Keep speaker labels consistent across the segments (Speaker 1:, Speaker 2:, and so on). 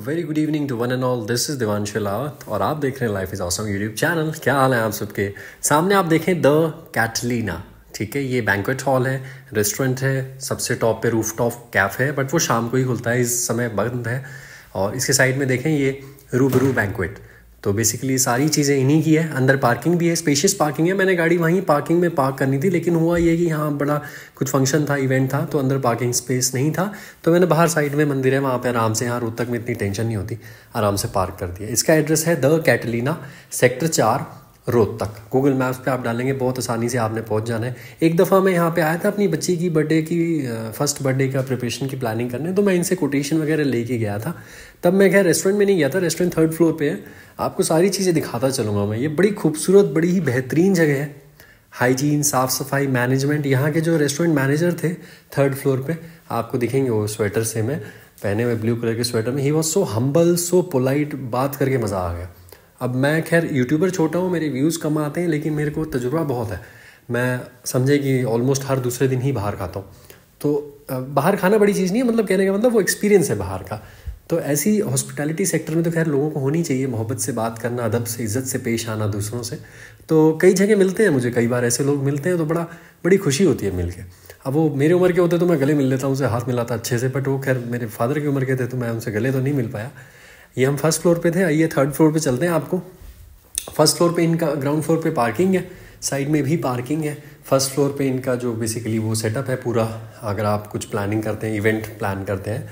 Speaker 1: very good evening to one and all this is is Diwan Shelawat और आप देख रहे हैं life is awesome YouTube channel क्या हाल है आप सबके सामने आप देखें द कैटलीना ठीक है ये बैंकुट हॉल है रेस्टोरेंट है सबसे टॉप पे रूफ टॉप कैफ है बट वो शाम को ही खुलता है इस समय बंद है और इसके साइड में देखें ये रूबरू बैंकुट तो बेसिकली सारी चीज़ें इन्हीं की है अंदर पार्किंग भी है स्पेशियस पार्किंग है मैंने गाड़ी वहीं पार्किंग में पार्क करनी थी लेकिन हुआ ये कि यहाँ बड़ा कुछ फंक्शन था इवेंट था तो अंदर पार्किंग स्पेस नहीं था तो मैंने बाहर साइड में मंदिर है वहाँ पे आराम से यहाँ रोहतक में इतनी टेंशन नहीं होती आराम से पार्क कर दिया इसका एड्रेस है द कैटलीना सेक्टर चार रोहतक तक गूगल मैप्स पे आप डालेंगे बहुत आसानी से आपने पहुंच जाना है एक दफ़ा मैं यहाँ पे आया था अपनी बच्ची की बर्थडे की फर्स्ट बर्थडे का प्रिपरेशन की प्लानिंग करने तो मैं इनसे कोटेशन वगैरह लेके गया था तब मैं खैर रेस्टोरेंट में नहीं गया था रेस्टोरेंट थर्ड फ्लोर पे है आपको सारी चीज़ें दिखाता चलूँगा मैं ये बड़ी खूबसूरत बड़ी ही बेहतरीन जगह है हाइजीन साफ़ सफाई मैनेजमेंट यहाँ के जो रेस्टोरेंट मैनेजर थे थर्ड फ्लोर पर आपको दिखेंगे वो स्वेटर से मैं पहने हुए ब्लू कलर के स्वेटर में ही was so humble so polite बात करके मज़ा आ गया अब मैं खैर यूट्यूबर छोटा हूँ मेरे व्यूज़ कम आते हैं लेकिन मेरे को तजुर्बा बहुत है मैं समझे कि ऑलमोस्ट हर दूसरे दिन ही बाहर खाता हूँ तो बाहर खाना बड़ी चीज़ नहीं है मतलब कहने का मतलब वो एक्सपीरियंस है बाहर का तो ऐसी हॉस्पिटैलिटी सेक्टर में तो खैर लोगों को होनी चाहिए मोहब्बत से बात करना अदब से इज़्ज़त से पेश आना दूसरों से तो कई जगह मिलते हैं मुझे कई बार ऐसे लोग मिलते हैं तो बड़ा बड़ी खुशी होती है मिल के अब वो मेरी उम्र के होते तो मैं गले मिल लेता हूँ उनसे हाथ मिलाता अच्छे से बट वो खैर मेरे फादर की उम्र के थे तो मैं उनसे गले तो नहीं मिल पाया ये हम फर्स्ट फ्लोर पे थे आइए थर्ड फ्लोर पे चलते हैं आपको फर्स्ट फ्लोर पे इनका ग्राउंड फ्लोर पे पार्किंग है साइड में भी पार्किंग है फर्स्ट फ्लोर पे इनका जो बेसिकली वो सेटअप है पूरा अगर आप कुछ प्लानिंग करते हैं इवेंट प्लान करते हैं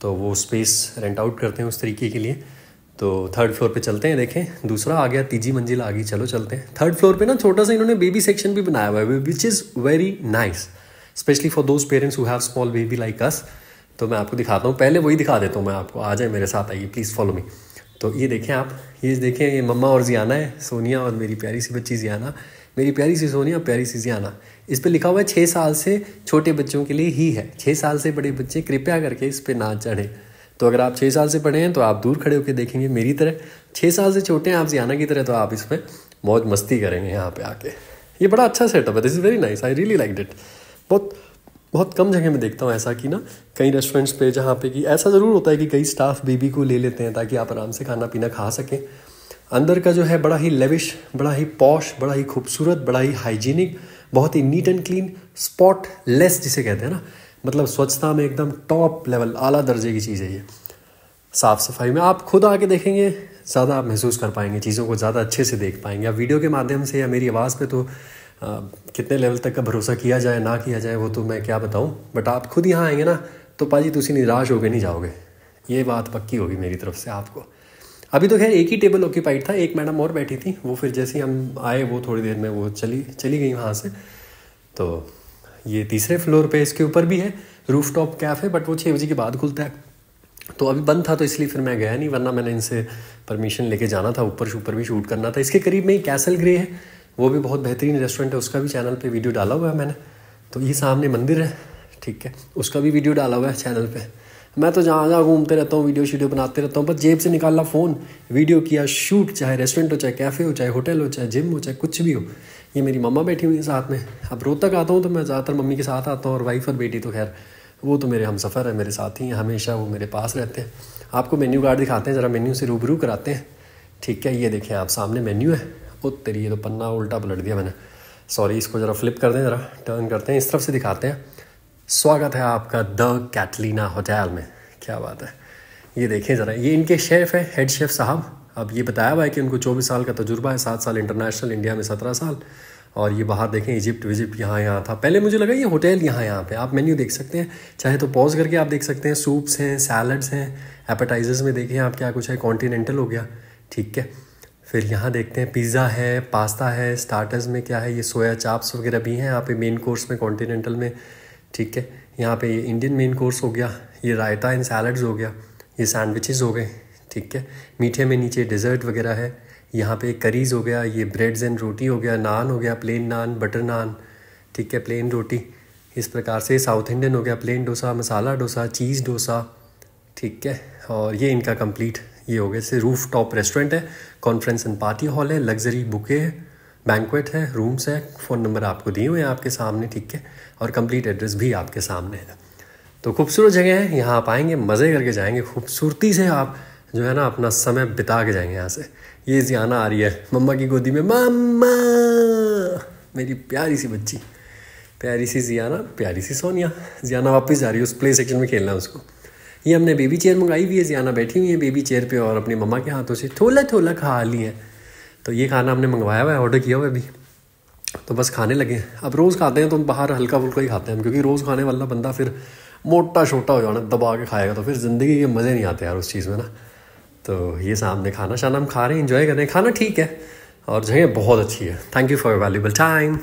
Speaker 1: तो वो स्पेस रेंट आउट करते हैं उस तरीके के लिए तो थर्ड फ्लोर पे चलते हैं देखें दूसरा आ गया तीजी मंजिल आ गई चलो चलते हैं थर्ड फ्लोर पे ना छोटा सा इन्होंने बेबी सेक्शन भी बनाया हुआ है which is very nice specially for those parents who have small baby like us तो मैं आपको दिखाता हूँ पहले वही दिखा देता हूँ मैं आपको आ जाए मेरे साथ आइए प्लीज़ फॉलो मी तो ये देखें आप ये देखें ये मम्मा और जियाना है सोनिया और मेरी प्यारी सी बच्ची जियाना मेरी प्यारी सी सोनिया और प्यारी सी जियाना इस पर लिखा हुआ है छः साल से छोटे बच्चों के लिए ही है छः साल से बड़े बच्चे कृपया करके इस पर ना चढ़ें तो अगर आप छः साल से पढ़े हैं तो आप दूर खड़े होकर देखेंगे मेरी तरह छः साल से छोटे हैं आप जियाना की तरह तो आप इस पर मौज मस्ती करेंगे यहाँ पे आके ये बड़ा अच्छा सेटअप है this is very nice I really like it बहुत बहुत कम जगह में देखता हूँ ऐसा कि ना कई रेस्टोरेंट्स पे जहाँ पे कि ऐसा ज़रूर होता है कि कई स्टाफ बेबी को ले लेते हैं ताकि आप आराम से खाना पीना खा सकें अंदर का जो है बड़ा ही लेविश बड़ा ही पॉश बड़ा ही खूबसूरत बड़ा ही हाइजीनिक बहुत ही neat and clean spotless जिसे कहते हैं ना मतलब स्वच्छता में एकदम टॉप लेवल आला दर्जे की चीज़ है ये साफ़ सफाई में आप खुद आके देखेंगे ज़्यादा आप महसूस कर पाएंगे चीज़ों को ज़्यादा अच्छे से देख पाएंगे आप वीडियो के माध्यम से या मेरी आवाज़ पे तो कितने लेवल तक का भरोसा किया जाए ना किया जाए वो तो मैं क्या बताऊँ बट आप खुद यहाँ आएंगे ना तो पाजी तुम निराश गए नहीं जाओगे ये बात पक्की होगी मेरी तरफ से आपको अभी तो खैर एक ही टेबल ऑक्यूपाइड था एक मैडम और बैठी थी वो फिर जैसे ही हम आए वो थोड़ी देर में वो चली चली गई वहाँ से तो ये तीसरे फ्लोर पे इसके ऊपर भी है रूफ टॉप कैफ़ है बट वो छः बजे के बाद खुलता है तो अभी बंद था तो इसलिए फिर मैं गया नहीं वरना मैंने इनसे परमिशन लेके जाना था ऊपर शूपर भी शूट करना था इसके करीब में ही कैसल ग्रे है वो भी बहुत बेहतरीन रेस्टोरेंट है उसका भी चैनल पे वीडियो डाला हुआ है मैंने तो ये सामने मंदिर है ठीक है उसका भी वीडियो डाला हुआ है चैनल पे मैं तो जहाँ जहाँ घूमते रहता हूँ वीडियो शीडियो बनाते रहता हूँ बस जेब से निकाला फ़ोन वीडियो किया शूट चाहे रेस्टोरेंट हो चाहे कैफ़े हो चाहे होटल हो चाहे जिम हो चाहे कुछ भी हो ये मेरी मम्मा बैठी हुई है साथ में अब रोहतक आता हूँ तो मैं ज़्यादातर मम्मी के साथ आता हूँ और वाइफ और बेटी तो खैर वो तो मेरे हम सफ़र है मेरे साथ ही हमेशा वो मेरे पास रहते हैं आपको मेन्यू कार्ड दिखाते हैं ज़रा मेन्यू से रूबरू कराते हैं ठीक है ये देखें आप सामने मेन्यू है ओ तेरी ये तो पन्ना उल्टा पलट दिया मैंने सॉरी इसको ज़रा फ्लिप कर दें ज़रा टर्न करते हैं इस तरफ से दिखाते हैं स्वागत है आपका द कैटलिना होटल में क्या बात है ये देखें ज़रा ये इनके शेफ़ है हेड शेफ़ साहब अब ये बताया हुआ है कि उनको चौबीस साल का तजुर्बा है सात साल इंटरनेशनल इंडिया में सत्रह साल और ये बाहर देखें इजिप्ट विजिप्ट यहाँ यहाँ था पहले मुझे लगा ये होटल यहाँ यहाँ पे आप मेन्यू देख सकते हैं चाहे तो पॉज करके आप देख सकते हैं सूप्स हैं सैलड्स हैं एपेटाइजर्स में देखें आप क्या कुछ है कॉन्टीनेंटल हो गया ठीक है फिर यहाँ देखते हैं पिज़्ज़ा है पास्ता है स्टार्टर्स में क्या है ये सोया चाप्स वगैरह भी हैं यहाँ पे मेन कोर्स में कॉन्टीनेंटल में ठीक है यहाँ पे ये इंडियन मेन कोर्स हो गया ये रायता एंड सैलड्स हो गया ये सैंडविचेस हो गए ठीक है मीठे में नीचे डिज़र्ट वगैरह है यहाँ पे करीज़ हो गया ये ब्रेड्स एंड रोटी हो गया नान हो गया प्लेन नान बटर नान ठीक है प्लेन रोटी इस प्रकार से साउथ इंडियन हो गया प्लेन डोसा मसाला डोसा चीज़ डोसा ठीक है और ये इनका कंप्लीट ये हो गया से रूफ टॉप रेस्टोरेंट है कॉन्फ्रेंस एंड पार्टी हॉल है लग्जरी बुके है बैंकुट है रूम्स है फ़ोन नंबर आपको दिए हुए हैं आपके सामने ठीक है और कंप्लीट एड्रेस भी आपके सामने है तो खूबसूरत जगह है यहाँ आप आएंगे मज़े करके जाएंगे खूबसूरती से आप जो है ना अपना समय बिता के जाएंगे यहाँ से ये जियाना आ रही है मम्मा की गोदी में मम्मा मेरी प्यारी सी बच्ची प्यारी सी जियाना प्यारी सी सोनिया जियाना वापस जा रही है उस प्ले सेक्शन में खेलना है उसको ये हमने बेबी चेयर मंगाई हुई है जियाना बैठी हुई है बेबी चेयर पे और अपनी मम्मा के हाथों से थोला थोला खा ली है तो ये खाना हमने मंगवाया हुआ है ऑर्डर किया हुआ है अभी तो बस खाने लगे अब रोज़ खाते हैं तो हम बाहर हल्का फुल्का ही खाते हैं क्योंकि रोज़ खाने वाला बंदा फिर मोटा छोटा हो जाना दबा के खाएगा तो फिर ज़िंदगी के मज़े नहीं आते यार उस चीज़ में ना तो ये सामने खाना शाना हम खा रहे हैं इन्जॉय कर रहे हैं खाना ठीक है और जगह बहुत अच्छी है thank you for valuable time